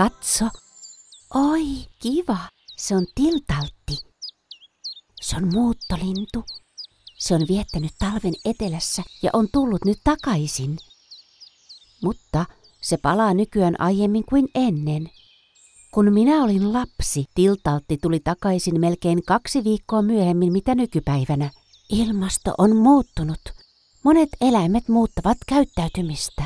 Katso. Oi, kiva. Se on tiltaltti. Se on muuttolintu. Se on viettänyt talven etelässä ja on tullut nyt takaisin. Mutta se palaa nykyään aiemmin kuin ennen. Kun minä olin lapsi, tiltaltti tuli takaisin melkein kaksi viikkoa myöhemmin mitä nykypäivänä. Ilmasto on muuttunut. Monet eläimet muuttavat käyttäytymistä.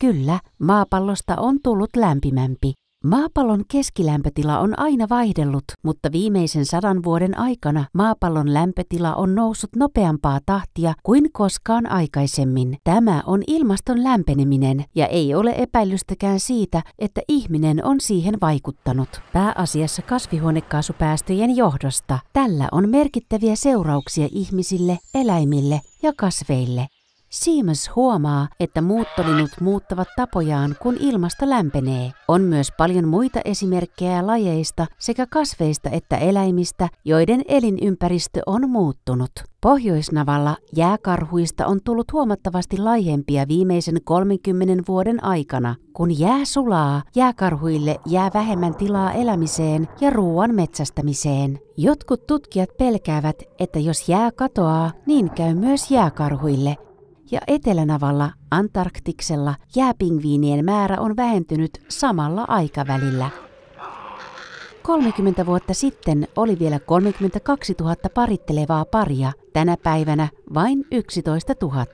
Kyllä, maapallosta on tullut lämpimämpi. Maapallon keskilämpötila on aina vaihdellut, mutta viimeisen sadan vuoden aikana maapallon lämpötila on noussut nopeampaa tahtia kuin koskaan aikaisemmin. Tämä on ilmaston lämpeneminen ja ei ole epäilystäkään siitä, että ihminen on siihen vaikuttanut. Pääasiassa kasvihuonekaasupäästöjen johdosta. Tällä on merkittäviä seurauksia ihmisille, eläimille ja kasveille. Siemens huomaa, että muuttolinut muuttavat tapojaan, kun ilmasto lämpenee. On myös paljon muita esimerkkejä lajeista sekä kasveista että eläimistä, joiden elinympäristö on muuttunut. Pohjoisnavalla jääkarhuista on tullut huomattavasti laihempia viimeisen 30 vuoden aikana. Kun jää sulaa, jääkarhuille jää vähemmän tilaa elämiseen ja ruoan metsästämiseen. Jotkut tutkijat pelkäävät, että jos jää katoaa, niin käy myös jääkarhuille, ja Etelänavalla Antarktiksella jääpingviinien määrä on vähentynyt samalla aikavälillä. 30 vuotta sitten oli vielä 32 000 parittelevaa paria, tänä päivänä vain 11 000.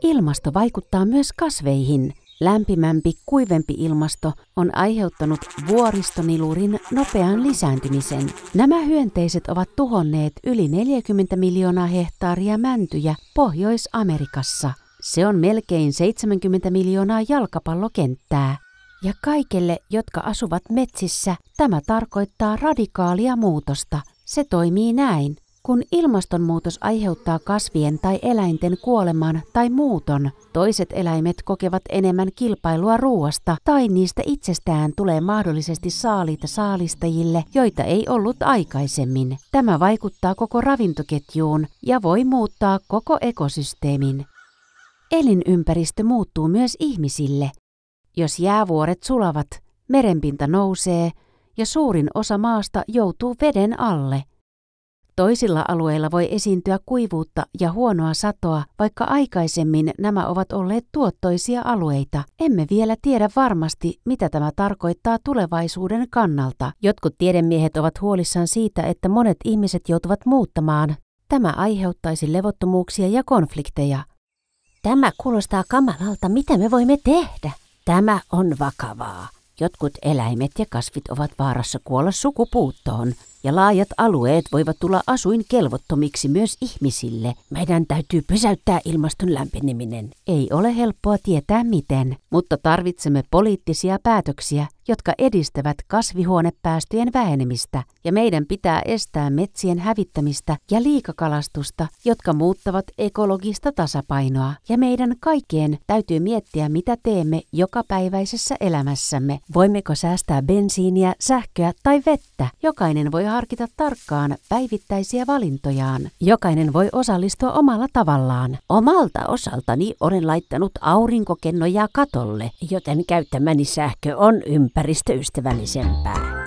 Ilmasto vaikuttaa myös kasveihin. Lämpimämpi, kuivempi ilmasto on aiheuttanut vuoristonilurin nopean lisääntymisen. Nämä hyönteiset ovat tuhonneet yli 40 miljoonaa hehtaaria mäntyjä Pohjois-Amerikassa. Se on melkein 70 miljoonaa jalkapallokenttää. Ja kaikille, jotka asuvat metsissä, tämä tarkoittaa radikaalia muutosta. Se toimii näin. Kun ilmastonmuutos aiheuttaa kasvien tai eläinten kuoleman tai muuton, toiset eläimet kokevat enemmän kilpailua ruoasta tai niistä itsestään tulee mahdollisesti saaliita saalistajille, joita ei ollut aikaisemmin. Tämä vaikuttaa koko ravintoketjuun ja voi muuttaa koko ekosysteemin. Elinympäristö muuttuu myös ihmisille. Jos jäävuoret sulavat, merenpinta nousee ja suurin osa maasta joutuu veden alle – Toisilla alueilla voi esiintyä kuivuutta ja huonoa satoa, vaikka aikaisemmin nämä ovat olleet tuottoisia alueita. Emme vielä tiedä varmasti, mitä tämä tarkoittaa tulevaisuuden kannalta. Jotkut tiedemiehet ovat huolissaan siitä, että monet ihmiset joutuvat muuttamaan. Tämä aiheuttaisi levottomuuksia ja konflikteja. Tämä kuulostaa kamalalta. Mitä me voimme tehdä? Tämä on vakavaa. Jotkut eläimet ja kasvit ovat vaarassa kuolla sukupuuttoon ja laajat alueet voivat tulla asuinkelvottomiksi myös ihmisille. Meidän täytyy pysäyttää ilmaston lämpeneminen. Ei ole helppoa tietää miten, mutta tarvitsemme poliittisia päätöksiä, jotka edistävät kasvihuonepäästöjen vähenemistä, ja meidän pitää estää metsien hävittämistä ja liikakalastusta, jotka muuttavat ekologista tasapainoa. Ja meidän kaikkien täytyy miettiä, mitä teemme jokapäiväisessä elämässämme. Voimmeko säästää bensiiniä, sähköä tai vettä? Jokainen voi harkita tarkkaan päivittäisiä valintojaan. Jokainen voi osallistua omalla tavallaan. Omalta osaltani olen laittanut aurinkokennoja katolle, joten käyttämäni sähkö on ympäristöystävällisempää.